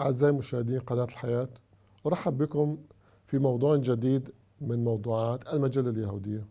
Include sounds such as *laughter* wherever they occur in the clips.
أعزائي مشاهدين قناة الحياة أرحب بكم في موضوع جديد من موضوعات المجلة اليهودية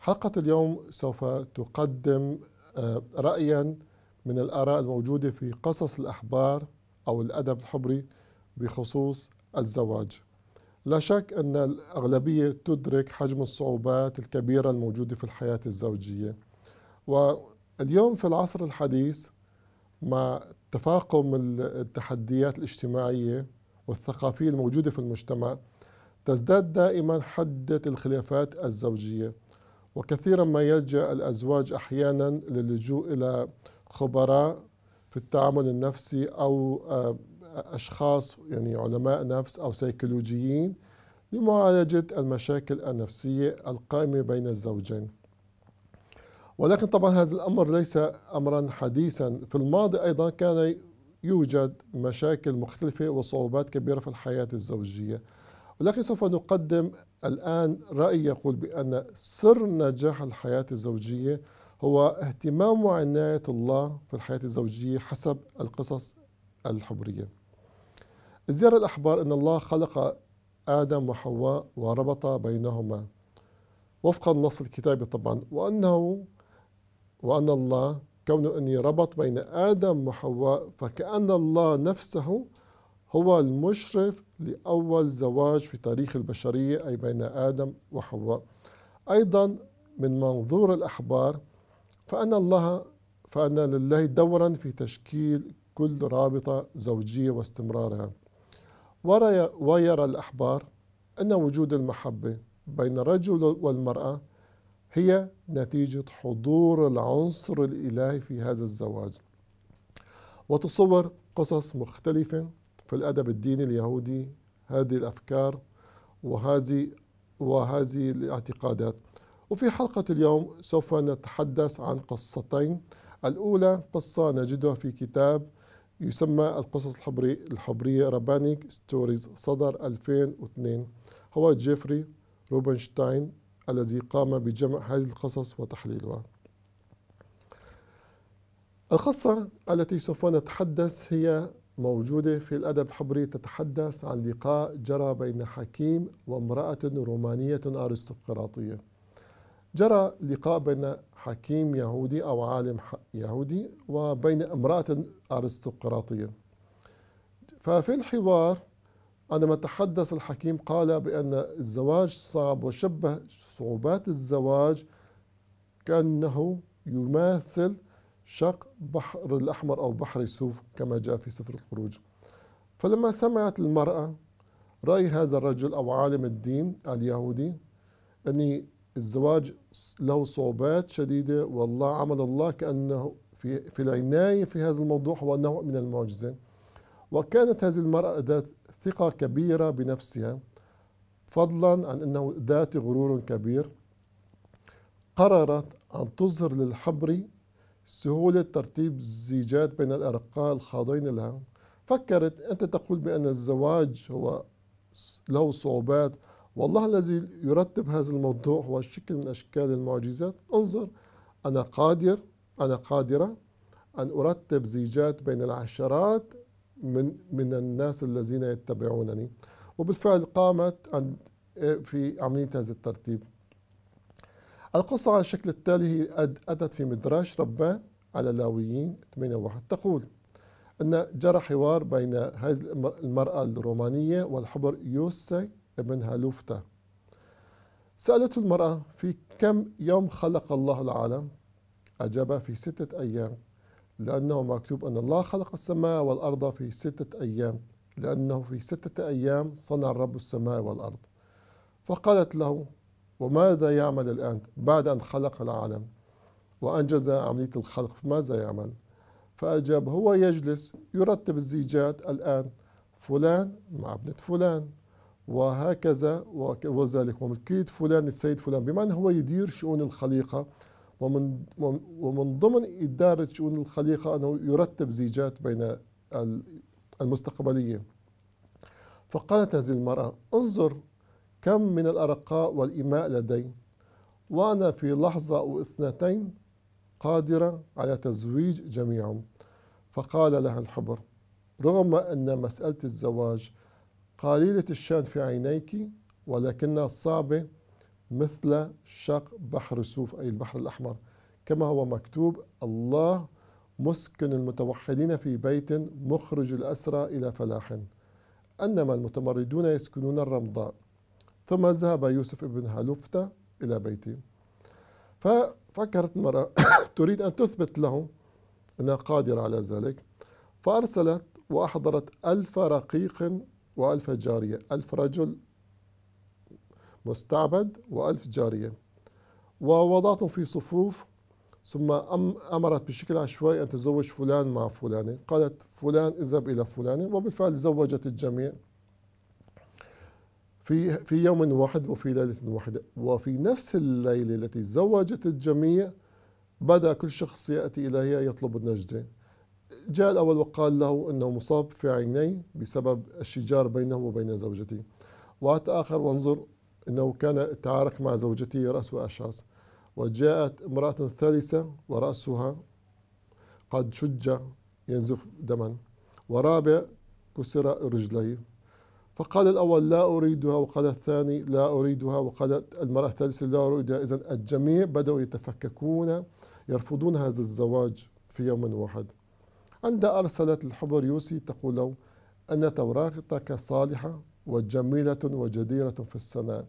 حلقة اليوم سوف تقدم آه، رأيا من الآراء الموجودة في قصص الأحبار أو الأدب الحبري بخصوص الزواج لا شك أن الأغلبية تدرك حجم الصعوبات الكبيرة الموجودة في الحياة الزوجية واليوم في العصر الحديث مع تفاقم التحديات الاجتماعية والثقافية الموجودة في المجتمع تزداد دائما حدة الخلافات الزوجية وكثيرا ما يلجأ الأزواج أحيانا للجوء إلى خبراء في التعامل النفسي أو آه، أشخاص يعني علماء نفس أو سيكولوجيين لمعالجة المشاكل النفسية القائمة بين الزوجين ولكن طبعا هذا الأمر ليس أمرا حديثا في الماضي أيضا كان يوجد مشاكل مختلفة وصعوبات كبيرة في الحياة الزوجية ولكن سوف نقدم الآن رأي يقول بأن سر نجاح الحياة الزوجية هو اهتمام وعناية الله في الحياة الزوجية حسب القصص الحبرية زيارة الأحبار أن الله خلق آدم وحواء وربط بينهما وفق النص الكتابي طبعا وأنه وأن الله كونه أني ربط بين آدم وحواء فكأن الله نفسه هو المشرف لأول زواج في تاريخ البشرية أي بين آدم وحواء أيضا من منظور الأحبار فأن الله فأن لله دورا في تشكيل كل رابطة زوجية واستمرارها ويرى الأحبار أن وجود المحبة بين الرجل والمرأة هي نتيجة حضور العنصر الإلهي في هذا الزواج وتصور قصص مختلفة في الأدب الديني اليهودي هذه الأفكار وهذه وهذه الاعتقادات وفي حلقة اليوم سوف نتحدث عن قصتين الأولى قصة نجدها في كتاب يسمى القصص الحبري الحبرية ربانيك ستوريز صدر 2002 هو جيفري روبنشتاين الذي قام بجمع هذه القصص وتحليلها القصة التي سوف نتحدث هي موجودة في الأدب الحبري تتحدث عن لقاء جرى بين حكيم وامرأة رومانية أرستقراطية جرى لقاء بين حكيم يهودي أو عالم يهودي وبين امرأة أرستقراطية ففي الحوار عندما تحدث الحكيم قال بأن الزواج صعب وشبه صعوبات الزواج كأنه يماثل شق بحر الأحمر أو بحر السوف كما جاء في سفر الخروج فلما سمعت المرأة رأي هذا الرجل أو عالم الدين اليهودي أن الزواج له صعوبات شديدة والله عمل الله كأنه في, في العناية في هذا الموضوع هو نوع من المعجزة وكانت هذه المرأة ذات ثقة كبيرة بنفسها فضلا عن أنه ذات غرور كبير قررت أن تظهر للحبر سهولة ترتيب الزيجات بين الأرقاء الخاضين لها فكرت أنت تقول بأن الزواج هو له صعوبات والله الذي يرتب هذا الموضوع هو شكل من أشكال المعجزات انظر أنا قادر أنا قادرة أن أرتب زيجات بين العشرات من من الناس الذين يتبعونني وبالفعل قامت في عملية هذا الترتيب القصة على الشكل التالي هي أتت في مدراش ربان على اللاويين 81 تقول أن جرى حوار بين هذه المرأة الرومانية والحبر يوسي ابن هالوفتا سألته المرأة في كم يوم خلق الله العالم أجاب في ستة أيام لأنه مكتوب أن الله خلق السماء والأرض في ستة أيام لأنه في ستة أيام صنع الرب السماء والأرض فقالت له وماذا يعمل الآن بعد أن خلق العالم وأنجز عملية الخلق ماذا يعمل فأجاب هو يجلس يرتب الزيجات الآن فلان مع ابنة فلان وهكذا وذلك وملكية فلان السيد فلان بمعنى هو يدير شؤون الخليقة ومن ومن ضمن إدارة شؤون الخليقة أنه يرتب زيجات بين المستقبلية فقالت هذه المرأة انظر كم من الأرقاء والإماء لدي وأنا في لحظة أو اثنتين قادرة على تزويج جميعهم فقال لها الحبر رغم أن مسألة الزواج قليلة الشان في عينيك ولكنها صعبة مثل شق بحر السوف أي البحر الأحمر كما هو مكتوب الله مسكن المتوحدين في بيت مخرج الأسرى إلى فلاح أنما المتمردون يسكنون الرمضاء ثم ذهب يوسف ابن هلفتة إلى بيته ففكرت المرأة *coughs* تريد أن تثبت له أنها قادرة على ذلك فأرسلت وأحضرت ألف رقيق وألف جارية ألف رجل مستعبد وألف جارية ووضعتهم في صفوف ثم أمرت بشكل عشوائي أن تزوج فلان مع فلانة قالت فلان اذهب إلى فلانة وبالفعل زوجت الجميع في في يوم واحد وفي ليلة واحدة وفي نفس الليلة التي زوجت الجميع بدأ كل شخص يأتي إليها يطلب النجدة جاء الأول وقال له أنه مصاب في عينيه بسبب الشجار بينه وبين زوجته وأتى آخر وانظر أنه كان تعارك مع زوجته رأس أشخاص وجاءت امرأة ثالثة ورأسها قد شج ينزف دما ورابع كسر رجليه فقال الأول لا أريدها وقال الثاني لا أريدها وقال المرأة الثالثة لا أريدها إذا الجميع بدأوا يتفككون يرفضون هذا الزواج في يوم واحد عندها أرسلت الحبر يوسي تقول له أن توراتك صالحة وجميلة وجديرة في الثناء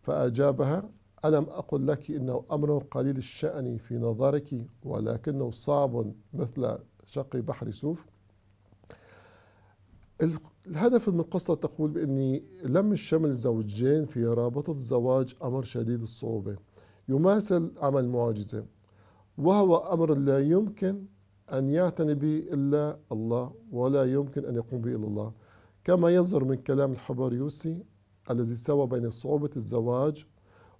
فأجابها ألم أقل لك إنه أمر قليل الشأن في نظرك ولكنه صعب مثل شق بحر سوف الهدف من القصة تقول بأني لم الشمل الزوجين في رابطة الزواج أمر شديد الصعوبة يماثل عمل معجزة وهو أمر لا يمكن أن يعتني به إلا الله ولا يمكن أن يقوم به إلا الله كما يظهر من كلام يوسي الذي سوى بين صعوبة الزواج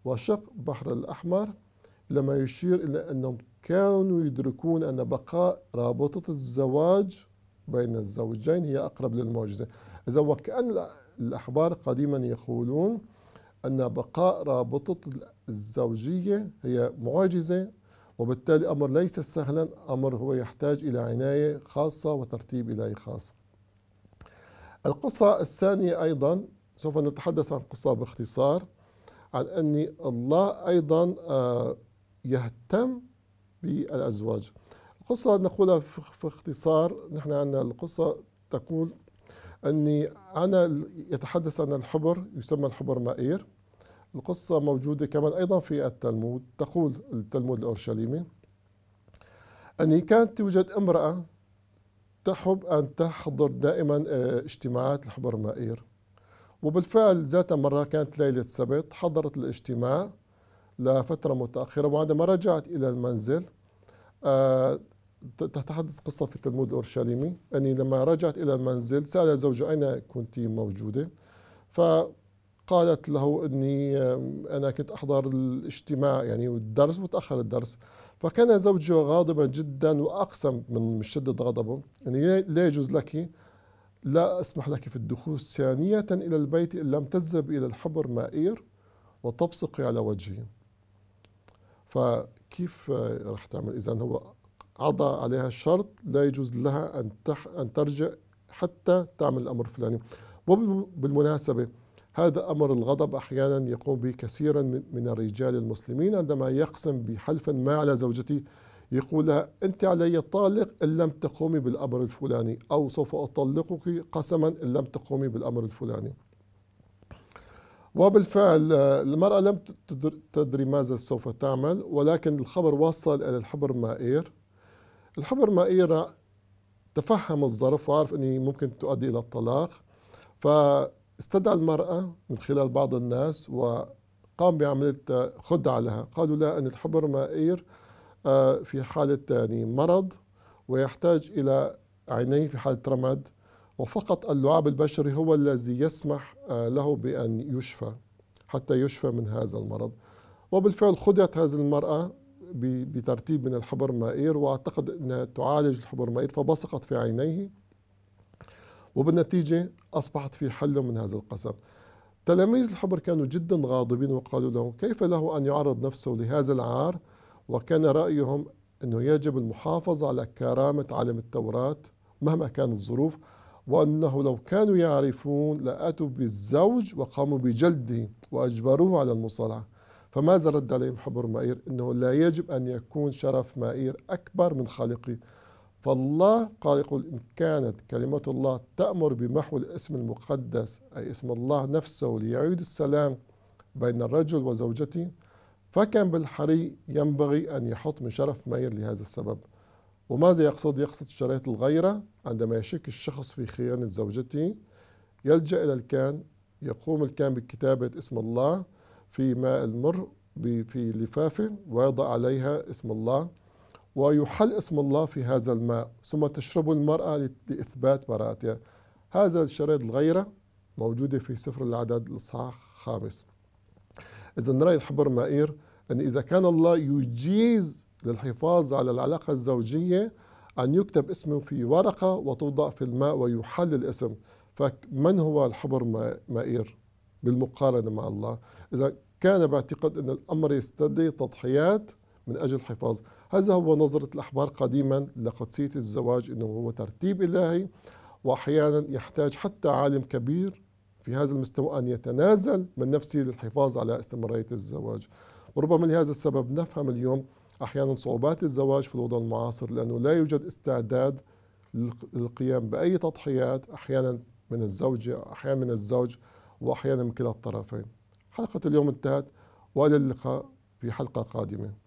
وشق بحر الأحمر لما يشير إلى أنهم كانوا يدركون أن بقاء رابطة الزواج بين الزوجين هي أقرب للمعجزة إذا وكأن الأحبار قديما يقولون أن بقاء رابطة الزوجية هي معجزة وبالتالي أمر ليس سهلا أمر هو يحتاج إلى عناية خاصة وترتيب إلهي خاص القصة الثانية أيضا سوف نتحدث عن قصة باختصار عن أن الله أيضا آه، يهتم بالأزواج القصة نقولها في اختصار نحن عندنا القصة تقول أني أنا يتحدث عن الحبر يسمى الحبر مائير القصة موجودة كمان أيضا في التلمود تقول التلمود الأورشليمي أني كانت توجد امرأة تحب أن تحضر دائما آه، اجتماعات الحبر مائير وبالفعل ذات مرة كانت ليلة سبت حضرت الاجتماع لفترة متأخرة وعندما رجعت إلى المنزل آه، تتحدث قصة في تلمود الأورشليمي أني لما رجعت إلى المنزل سأل زوجة أين كنت موجودة فقالت له أني أنا كنت أحضر الاجتماع يعني والدرس وتأخر الدرس فكان زوجها غاضبا جدا وأقسم من شدة غضبه أن يعني لا يجوز لك لا أسمح لك في الدخول ثانية إلى البيت إن لم تذهب إلى الحبر مائير وتبصقي على وجهي فكيف راح تعمل إذا هو عضى عليها الشرط لا يجوز لها أن, تح أن ترجع حتى تعمل الأمر الفلاني وبالمناسبة هذا أمر الغضب أحيانا يقوم به كثيرا من الرجال المسلمين عندما يقسم بحلف ما على زوجتي يقول لها أنت علي طالق إن لم تقومي بالأمر الفلاني أو سوف أطلقك قسما إن لم تقومي بالأمر الفلاني وبالفعل المرأة لم تدري ماذا سوف تعمل ولكن الخبر وصل إلى الحبر مائير الحبر مائير تفهم الظرف وعرف أني ممكن تؤدي إلى الطلاق ف استدعى المرأة من خلال بعض الناس وقام بعملية آه، خدعة لها قالوا لها أن الحبر مائير آه، في حالة يعني مرض ويحتاج إلى عينيه في حالة رمد وفقط اللعاب البشري هو الذي يسمح آه، له بأن يشفى حتى يشفى من هذا المرض وبالفعل خدعت هذه المرأة بترتيب من الحبر مائير واعتقد انها تعالج الحبر مائير فبصقت في عينيه وبالنتيجة أصبحت في حل من هذا القسم تلاميذ الحبر كانوا جدا غاضبين وقالوا له كيف له أن يعرض نفسه لهذا العار وكان رأيهم أنه يجب المحافظة على كرامة عالم التوراة مهما كانت الظروف وأنه لو كانوا يعرفون لأتوا بالزوج وقاموا بجلده وأجبروه على المصالحة فماذا رد عليهم حبر مائير؟ أنه لا يجب أن يكون شرف مائير أكبر من خالقه فالله قال يقول إن كانت كلمة الله تأمر بمحو الاسم المقدس أي اسم الله نفسه ليعيد السلام بين الرجل وزوجته فكان بالحري ينبغي أن يحط من شرف ميل لهذا السبب وماذا يقصد؟ يقصد شريط الغيرة عندما يشك الشخص في خيانة زوجته يلجأ إلى الكان يقوم الكان بكتابة اسم الله في ماء المر في لفافة ويضع عليها اسم الله ويحل اسم الله في هذا الماء ثم تشرب المرأة لإثبات براءتها هذا الشريط الغيرة موجودة في سفر العدد الإصحاح خامس إذا نرى الحبر مائير أن إذا كان الله يجيز للحفاظ على العلاقة الزوجية أن يكتب اسمه في ورقة وتوضع في الماء ويحل الاسم فمن هو الحبر مائير بالمقارنة مع الله إذا كان باعتقاد أن الأمر يستدعي تضحيات من أجل الحفاظ هذا هو نظرة الأحبار قديما لقدسية الزواج أنه هو ترتيب إلهي وأحيانا يحتاج حتى عالم كبير في هذا المستوى أن يتنازل من نفسه للحفاظ على استمرارية الزواج وربما لهذا السبب نفهم اليوم أحيانا صعوبات الزواج في الوضع المعاصر لأنه لا يوجد استعداد للقيام بأي تضحيات أحيانا من الزوجة أحيانا من الزوج وأحيانا من كلا الطرفين حلقة اليوم انتهت وإلى اللقاء في حلقة قادمة